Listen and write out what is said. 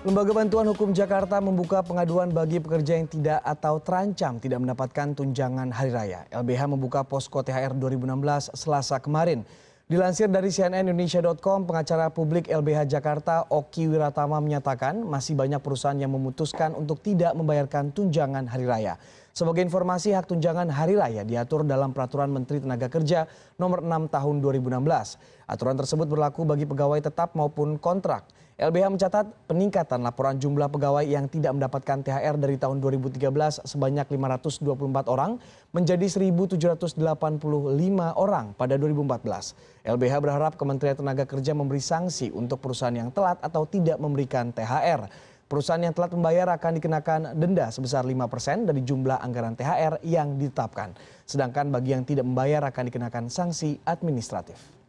Lembaga Bantuan Hukum Jakarta membuka pengaduan bagi pekerja yang tidak atau terancam tidak mendapatkan tunjangan hari raya. LBH membuka posko THR 2016 Selasa kemarin. Dilansir dari cnnindonesia.com, pengacara publik LBH Jakarta Oki Wiratama menyatakan masih banyak perusahaan yang memutuskan untuk tidak membayarkan tunjangan hari raya sebagai informasi hak tunjangan hari raya diatur dalam peraturan menteri tenaga kerja nomor 6 tahun 2016 aturan tersebut berlaku bagi pegawai tetap maupun kontrak LBH mencatat peningkatan laporan jumlah pegawai yang tidak mendapatkan THR dari tahun 2013 sebanyak 524 orang menjadi 1.785 orang pada 2014. LBH berharap Kementerian Tenaga Kerja memberi sanksi untuk perusahaan yang telat atau tidak memberikan THR. Perusahaan yang telat membayar akan dikenakan denda sebesar 5% dari jumlah anggaran THR yang ditetapkan. Sedangkan bagi yang tidak membayar akan dikenakan sanksi administratif.